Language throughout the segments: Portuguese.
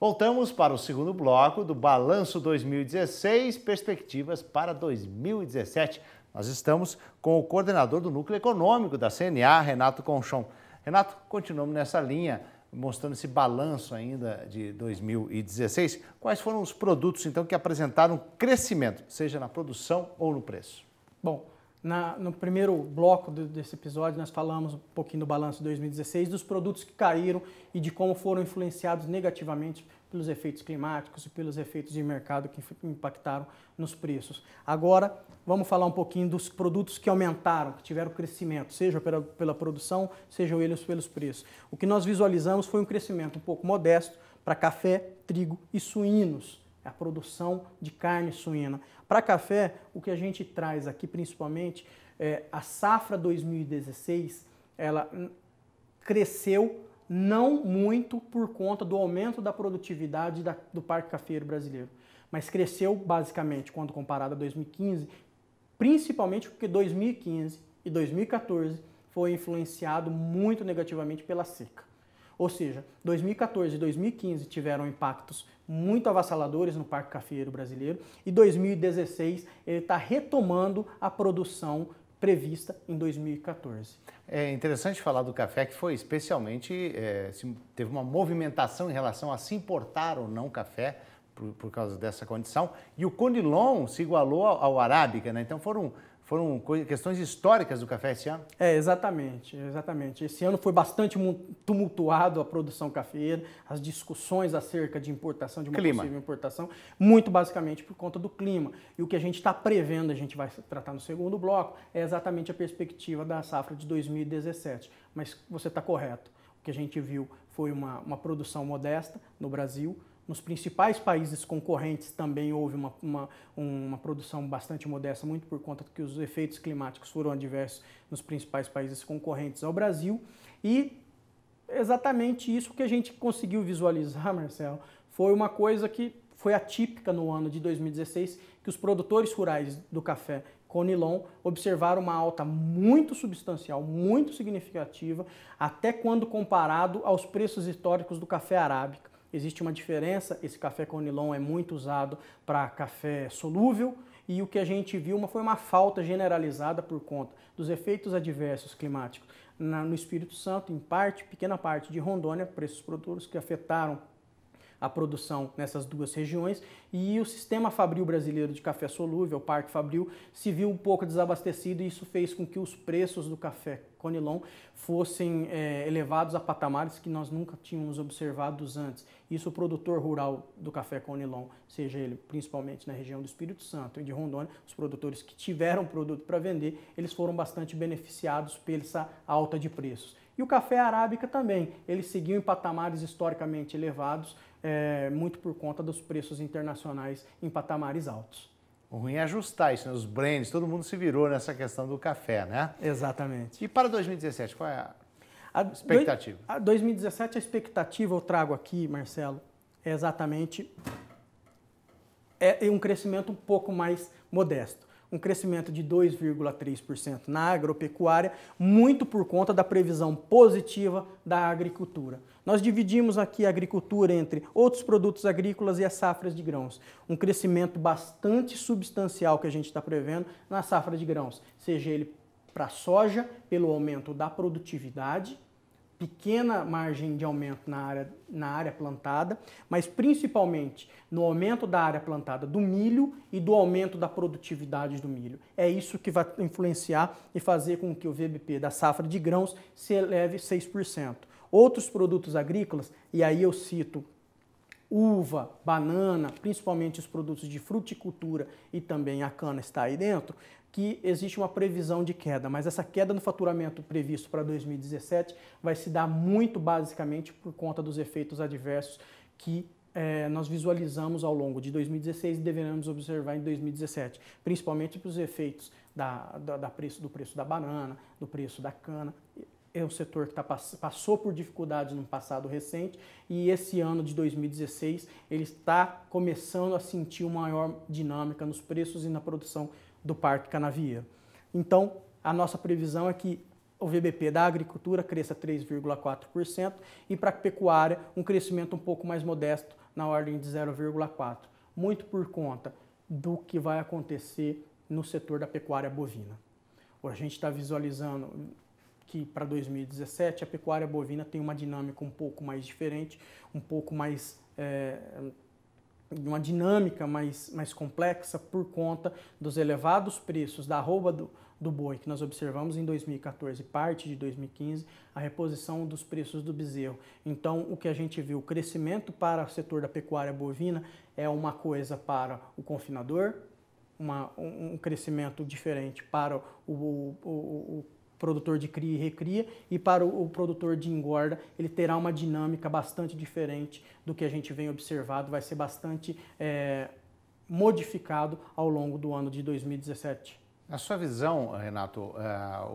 Voltamos para o segundo bloco do Balanço 2016, perspectivas para 2017. Nós estamos com o coordenador do Núcleo Econômico da CNA, Renato Conchon. Renato, continuamos nessa linha, mostrando esse balanço ainda de 2016. Quais foram os produtos, então, que apresentaram crescimento, seja na produção ou no preço? Bom, na, no primeiro bloco do, desse episódio, nós falamos um pouquinho do balanço de 2016, dos produtos que caíram e de como foram influenciados negativamente pelos efeitos climáticos e pelos efeitos de mercado que impactaram nos preços. Agora, vamos falar um pouquinho dos produtos que aumentaram, que tiveram crescimento, seja pela, pela produção, sejam eles pelos preços. O que nós visualizamos foi um crescimento um pouco modesto para café, trigo e suínos a produção de carne suína. Para café, o que a gente traz aqui principalmente é a safra 2016, ela cresceu não muito por conta do aumento da produtividade da, do Parque Cafeiro Brasileiro, mas cresceu basicamente quando comparado a 2015, principalmente porque 2015 e 2014 foi influenciado muito negativamente pela seca. Ou seja, 2014 e 2015 tiveram impactos muito avassaladores no Parque Cafeiro brasileiro e 2016 ele está retomando a produção prevista em 2014. É interessante falar do café que foi especialmente, é, teve uma movimentação em relação a se importar ou não café por, por causa dessa condição e o Conilon se igualou ao, ao Arábica, né? então foram foram questões históricas do café esse ano? É, exatamente, exatamente. Esse ano foi bastante tumultuado a produção cafeira, as discussões acerca de importação, de uma clima. possível importação, muito basicamente por conta do clima. E o que a gente está prevendo, a gente vai tratar no segundo bloco, é exatamente a perspectiva da safra de 2017. Mas você está correto. O que a gente viu foi uma, uma produção modesta no Brasil, nos principais países concorrentes também houve uma, uma, uma produção bastante modesta, muito por conta que os efeitos climáticos foram adversos nos principais países concorrentes ao Brasil. E exatamente isso que a gente conseguiu visualizar, Marcelo, foi uma coisa que foi atípica no ano de 2016, que os produtores rurais do café Conilon observaram uma alta muito substancial, muito significativa, até quando comparado aos preços históricos do café arábica. Existe uma diferença, esse café com é muito usado para café solúvel e o que a gente viu foi uma falta generalizada por conta dos efeitos adversos climáticos no Espírito Santo, em parte, pequena parte de Rondônia, preços produtores que afetaram a produção nessas duas regiões e o sistema fabril brasileiro de café solúvel, o Parque Fabril, se viu um pouco desabastecido e isso fez com que os preços do café Conilon fossem é, elevados a patamares que nós nunca tínhamos observados antes. Isso o produtor rural do café Conilon, seja ele principalmente na região do Espírito Santo e de Rondônia, os produtores que tiveram produto para vender, eles foram bastante beneficiados pela essa alta de preços. E o café arábica também, ele seguiu em patamares historicamente elevados, é, muito por conta dos preços internacionais em patamares altos. O ruim é ajustar isso, né? os brands, todo mundo se virou nessa questão do café, né? Exatamente. E para 2017, qual é a, a expectativa? Dois, a 2017, a expectativa eu trago aqui, Marcelo, é exatamente é, é um crescimento um pouco mais modesto um crescimento de 2,3% na agropecuária, muito por conta da previsão positiva da agricultura. Nós dividimos aqui a agricultura entre outros produtos agrícolas e as safras de grãos. Um crescimento bastante substancial que a gente está prevendo na safra de grãos, seja ele para soja, pelo aumento da produtividade, pequena margem de aumento na área, na área plantada, mas principalmente no aumento da área plantada do milho e do aumento da produtividade do milho. É isso que vai influenciar e fazer com que o VBP da safra de grãos se eleve 6%. Outros produtos agrícolas, e aí eu cito uva, banana, principalmente os produtos de fruticultura e também a cana está aí dentro, que existe uma previsão de queda, mas essa queda no faturamento previsto para 2017 vai se dar muito basicamente por conta dos efeitos adversos que é, nós visualizamos ao longo de 2016 e deveremos observar em 2017, principalmente para os efeitos da, da, da preço, do preço da banana, do preço da cana, é um setor que tá, passou por dificuldades no passado recente e esse ano de 2016 ele está começando a sentir uma maior dinâmica nos preços e na produção do Parque Canavieiro. Então, a nossa previsão é que o VBP da agricultura cresça 3,4% e para a pecuária um crescimento um pouco mais modesto, na ordem de 0,4%, muito por conta do que vai acontecer no setor da pecuária bovina. A gente está visualizando que para 2017 a pecuária bovina tem uma dinâmica um pouco mais diferente, um pouco mais é, uma dinâmica mais, mais complexa por conta dos elevados preços da arroba do, do boi que nós observamos em 2014 parte de 2015, a reposição dos preços do bezerro. Então, o que a gente viu, o crescimento para o setor da pecuária bovina é uma coisa para o confinador, uma, um crescimento diferente para o, o, o, o produtor de cria e recria, e para o, produtor de engorda, ele terá uma dinâmica bastante diferente do que a gente vem observado, vai ser bastante é, modificado ao longo do ano de 2017. Na sua visão, Renato, é,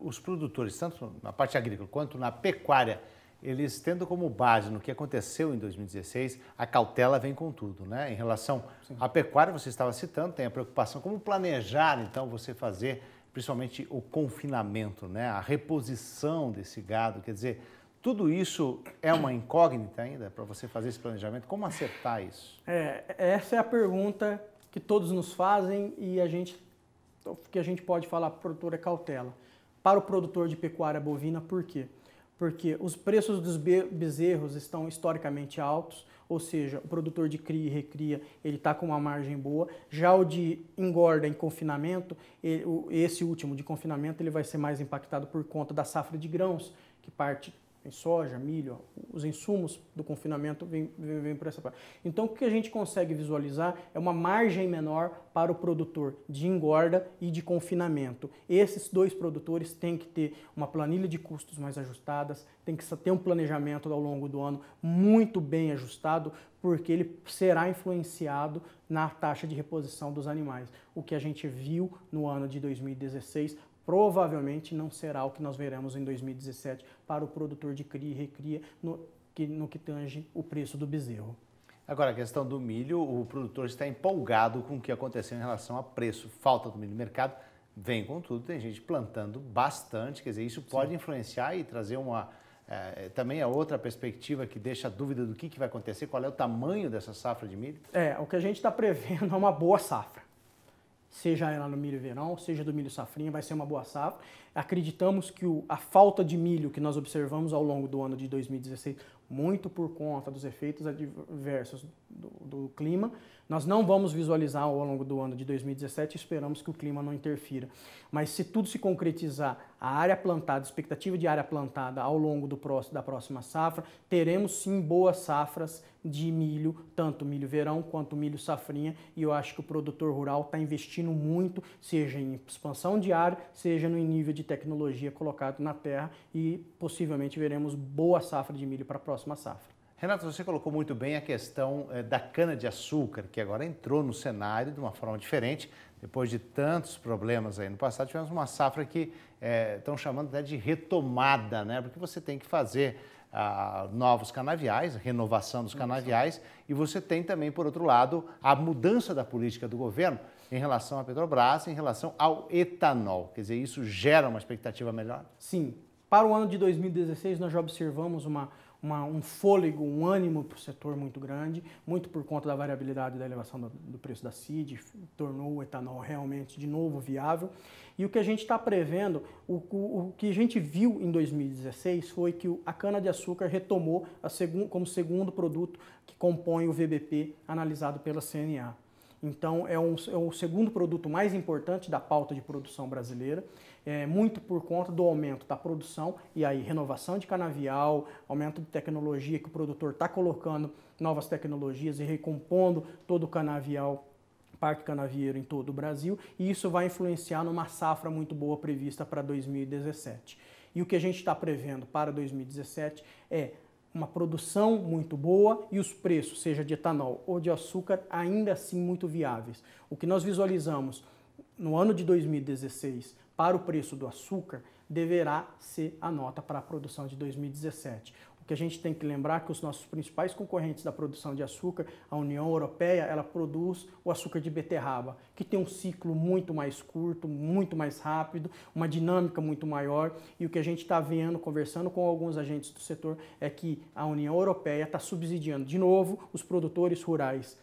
os produtores, tanto na parte agrícola quanto na pecuária, eles tendo como base no que aconteceu em 2016, a cautela vem com tudo, né? Em relação Sim. à pecuária, você estava citando, tem a preocupação como planejar, então, você fazer principalmente o confinamento, né? a reposição desse gado, quer dizer, tudo isso é uma incógnita ainda para você fazer esse planejamento? Como acertar isso? É, essa é a pergunta que todos nos fazem e a gente, que a gente pode falar para o produtor é cautela. Para o produtor de pecuária bovina, por quê? Porque os preços dos bezerros estão historicamente altos, ou seja, o produtor de cria e recria, ele está com uma margem boa. Já o de engorda em confinamento, ele, esse último de confinamento, ele vai ser mais impactado por conta da safra de grãos, que parte em soja, milho, os insumos do confinamento vêm, vêm, por essa parte. Então, o que a gente consegue visualizar é uma margem menor para o produtor de engorda e de confinamento. Esses dois produtores têm que ter uma planilha de custos mais ajustadas, tem que ter um planejamento ao longo do ano muito bem ajustado, porque ele será influenciado na taxa de reposição dos animais. O que a gente viu no ano de 2016 provavelmente não será o que nós veremos em 2017 para o produtor de cria e recria no que, no que tange o preço do bezerro. Agora, a questão do milho, o produtor está empolgado com o que aconteceu em relação a preço, falta do milho no mercado, vem com tudo, tem gente plantando bastante, quer dizer, isso pode Sim. influenciar e trazer uma, é, também é outra perspectiva que deixa a dúvida do que, que vai acontecer, qual é o tamanho dessa safra de milho? É, o que a gente está prevendo é uma boa safra seja ela no milho verão, seja do milho safrinha, vai ser uma boa safra. Acreditamos que o, a falta de milho que nós observamos ao longo do ano de 2016 muito por conta dos efeitos adversos do, do, clima. Nós não vamos visualizar ao longo do ano de 2017, esperamos que o clima não interfira. Mas se tudo se concretizar, a área plantada, expectativa de área plantada ao longo do próximo, da próxima safra, teremos sim boas safras de milho, tanto milho verão quanto milho safrinha, e eu acho que o produtor rural está investindo muito, seja em expansão de área, seja no nível de tecnologia colocado na terra, e possivelmente veremos boa safra de milho para a próxima próxima safra. Renato, você colocou muito bem a questão eh, da cana-de-açúcar, que agora entrou no cenário de uma forma diferente. Depois de tantos problemas aí no passado, tivemos uma safra que estão eh, é, chamando até de retomada, né? Porque você tem que fazer ah, novos canaviais, renovação dos canaviais, e você tem também, por outro lado, a mudança da política do governo em relação à Petrobras, em relação ao etanol. Quer dizer, isso gera uma expectativa melhor? Sim. Para o ano de 2016, nós já observamos uma uma, um fôlego, um ânimo para o setor muito grande, muito por conta da variabilidade da elevação do, do preço da CID, tornou o etanol realmente de novo viável. E o que a gente está prevendo, o, o, o, que a gente viu em 2016 foi que a cana-de-açúcar retomou segun, como segundo produto que compõe o VBP analisado pela CNA. Então, é, um, é o segundo produto mais importante da pauta de produção brasileira é, muito por conta do aumento da produção e aí renovação de canavial, aumento de tecnologia que o produtor está colocando novas tecnologias e recompondo todo o canavial parque canavieiro em todo o Brasil, e isso vai influenciar numa safra muito boa prevista para 2017. E o que a gente está prevendo para 2017 é uma produção muito boa e os preços, seja de etanol ou de açúcar, ainda assim muito viáveis. O que nós visualizamos no ano de 2016 para o preço do açúcar deverá ser a nota para a produção de 2017. O que a gente tem que lembrar é que os nossos principais concorrentes da produção de açúcar, a União Europeia, ela produz o açúcar de beterraba, que tem um ciclo muito mais curto, muito mais rápido, uma dinâmica muito maior. E o que a gente está vendo, conversando com alguns agentes do setor, é que a União Europeia está subsidiando de novo os produtores rurais.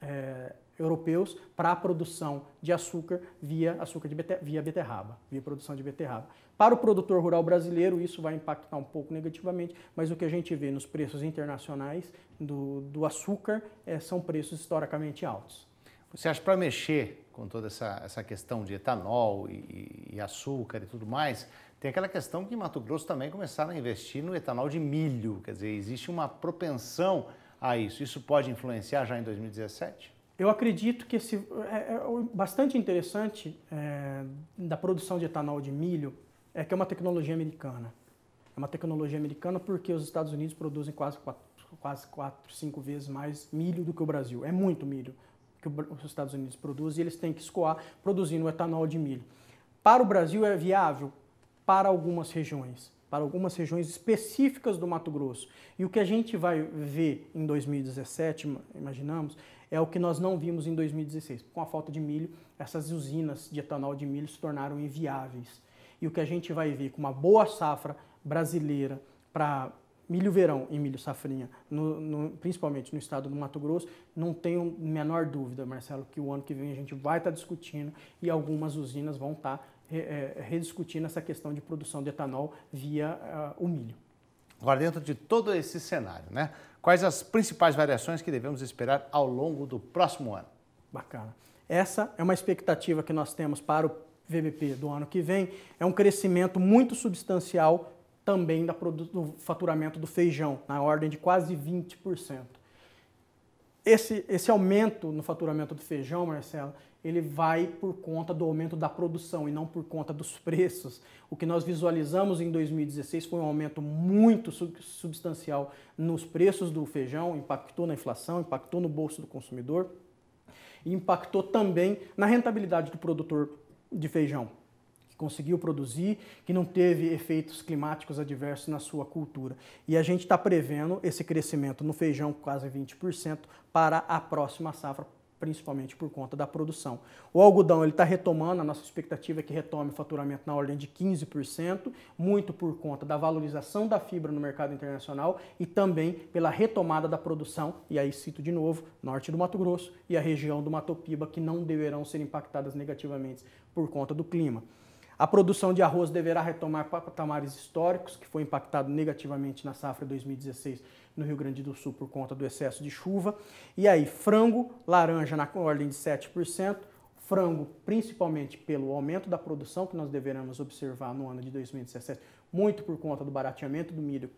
É europeus para a produção de açúcar via açúcar de beter, via beterraba, via produção de beterraba. Para o produtor rural brasileiro, isso vai impactar um pouco negativamente, mas o que a gente vê nos preços internacionais do, do açúcar é, são preços historicamente altos. Você acha para mexer com toda essa, essa questão de etanol e, e açúcar e tudo mais, tem aquela questão que em Mato Grosso também começaram a investir no etanol de milho, quer dizer, existe uma propensão a isso. Isso pode influenciar já em 2017? Eu acredito que esse é, é bastante interessante é, da produção de etanol de milho é que é uma tecnologia americana. É uma tecnologia americana porque os Estados Unidos produzem quase quatro, quase quatro, cinco vezes mais milho do que o Brasil. É muito milho que os Estados Unidos produzem e eles têm que escoar produzindo etanol de milho. Para o Brasil é viável para algumas regiões para algumas regiões específicas do Mato Grosso. E o que a gente vai ver em 2017, imaginamos, é o que nós não vimos em 2016. Com a falta de milho, essas usinas de etanol de milho se tornaram inviáveis. E o que a gente vai ver com uma boa safra brasileira para milho verão e milho safrinha, no, no, principalmente no estado do Mato Grosso, não tenho menor dúvida, Marcelo, que o ano que vem a gente vai estar tá discutindo e algumas usinas vão estar tá é, rediscutindo essa questão de produção de etanol via ah, o milho. Agora, dentro de todo esse cenário, né, quais as principais variações que devemos esperar ao longo do próximo ano? Bacana. Essa é uma expectativa que nós temos para o VBP do ano que vem, é um crescimento muito substancial também do faturamento do feijão, na ordem de quase 20%. Esse, esse aumento no faturamento do feijão, Marcelo, ele vai por conta do aumento da produção e não por conta dos preços. O que nós visualizamos em 2016 foi um aumento muito substancial nos preços do feijão, impactou na inflação, impactou no bolso do consumidor e impactou também na rentabilidade do produtor de feijão, que conseguiu produzir, que não teve efeitos climáticos adversos na sua cultura. E a gente está prevendo esse crescimento no feijão, quase 20%, para a próxima safra principalmente por conta da produção. O algodão ele está retomando, a nossa expectativa é que retome o faturamento na ordem de 15%, muito por conta da valorização da fibra no mercado internacional e também pela retomada da produção, e aí cito de novo, norte do Mato Grosso e a região do Mato Piba, que não deverão ser impactadas negativamente por conta do clima. A produção de arroz deverá retomar patamares históricos, que foi impactado negativamente na safra 2016 no Rio Grande do Sul por conta do excesso de chuva. E aí, frango, laranja na ordem de 7%, frango principalmente pelo aumento da produção que nós deveremos observar no ano de 2017, muito por conta do barateamento do milho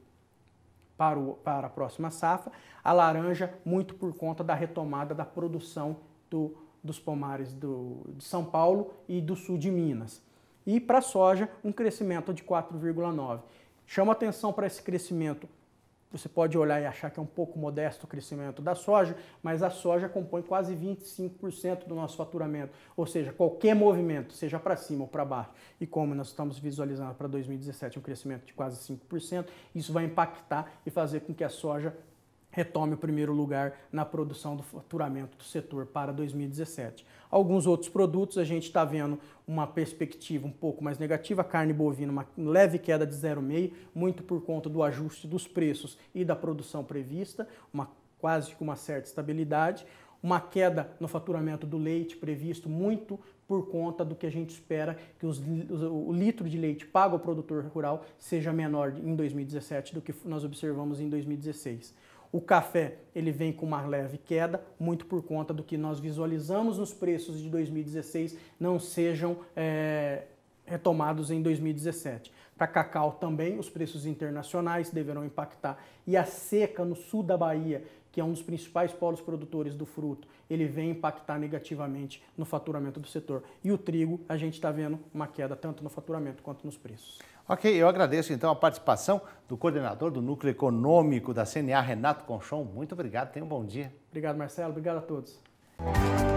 para, o, para a próxima safra, a laranja muito por conta da retomada da produção do, dos pomares do, de São Paulo e do sul de Minas. E para a soja, um crescimento de 4,9%. Chama atenção para esse crescimento você pode olhar e achar que é um pouco modesto o crescimento da soja, mas a soja compõe quase 25% do nosso faturamento. Ou seja, qualquer movimento, seja para cima ou para baixo, e como nós estamos visualizando para 2017 um crescimento de quase 5%, isso vai impactar e fazer com que a soja retome o primeiro lugar na produção do faturamento do setor para 2017. Alguns outros produtos a gente está vendo uma perspectiva um pouco mais negativa, carne bovina, uma leve queda de 0,5, muito por conta do ajuste dos preços e da produção prevista, uma quase com uma certa estabilidade uma queda no faturamento do leite previsto muito por conta do que a gente espera que os, o litro de leite pago ao produtor rural seja menor em 2017 do que nós observamos em 2016. O café ele vem com uma leve queda, muito por conta do que nós visualizamos nos preços de 2016 não sejam é, retomados em 2017. Para cacau também, os preços internacionais deverão impactar e a seca no sul da Bahia, que é um dos principais polos produtores do fruto, ele vem impactar negativamente no faturamento do setor. E o trigo, a gente está vendo uma queda tanto no faturamento quanto nos preços. Ok, eu agradeço então a participação do coordenador do Núcleo Econômico da CNA, Renato Conchon. Muito obrigado, tenha um bom dia. Obrigado, Marcelo. Obrigado a todos.